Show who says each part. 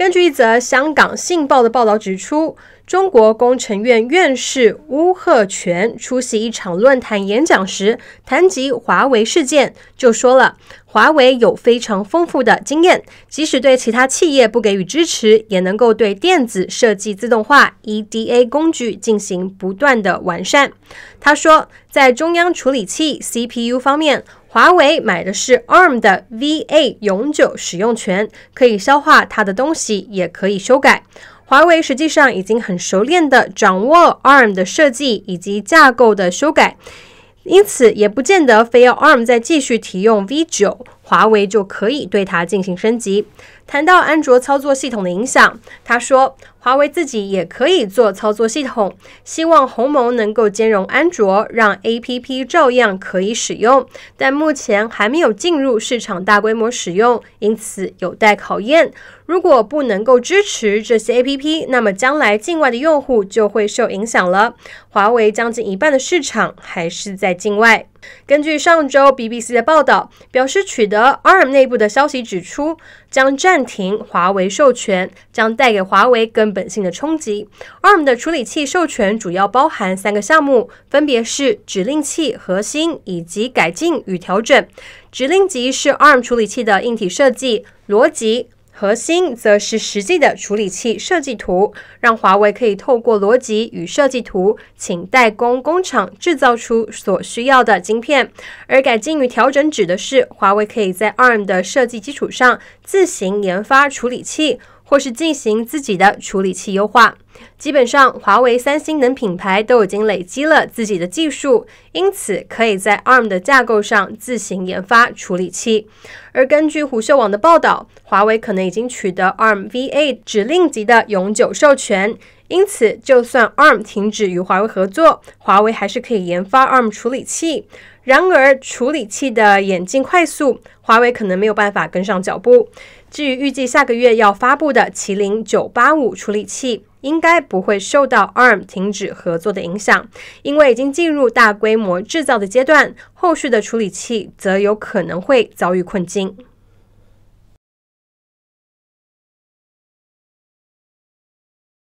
Speaker 1: 根据一则香港《信报》的报道指出。中国工程院院士邬贺铨出席一场论坛演讲时，谈及华为事件，就说了：华为有非常丰富的经验，即使对其他企业不给予支持，也能够对电子设计自动化 （EDA） 工具进行不断的完善。他说，在中央处理器 （CPU） 方面，华为买的是 ARM 的 V8 永久使用权，可以消化它的东西，也可以修改。华为实际上已经很熟练的掌握 ARM 的设计以及架构的修改，因此也不见得非要 ARM 再继续提用 V9，华为就可以对它进行升级。谈到安卓操作系统的影响，他说：“华为自己也可以做操作系统，希望鸿蒙能够兼容安卓，让 APP 照样可以使用。但目前还没有进入市场大规模使用，因此有待考验。如果不能够支持这些 APP，那么将来境外的用户就会受影响了。华为将近一半的市场还是在境外。”根据上周 BBC 的报道，表示取得 ARM 内部的消息指出，将暂停华为授权，将带给华为根本性的冲击。ARM 的处理器授权主要包含三个项目，分别是指令器核心以及改进与调整。指令集是 ARM 处理器的硬体设计逻辑。核心则是实际的处理器设计图，让华为可以透过逻辑与设计图，请代工工厂制造出所需要的晶片。而改进与调整指的是华为可以在 ARM 的设计基础上自行研发处理器。或是进行自己的处理器优化，基本上华为、三星等品牌都已经累积了自己的技术，因此可以在 ARM 的架构上自行研发处理器。而根据虎嗅网的报道，华为可能已经取得 ARM V8 指令级的永久授权。因此，就算 ARM 停止与华为合作，华为还是可以研发 ARM 处理器。然而，处理器的演进快速，华为可能没有办法跟上脚步。至于预计下个月要发布的麒麟985处理器，应该不会受到 ARM 停止合作的影响，因为已经进入大规模制造的阶段。后续的处理器则有可能会遭遇困境。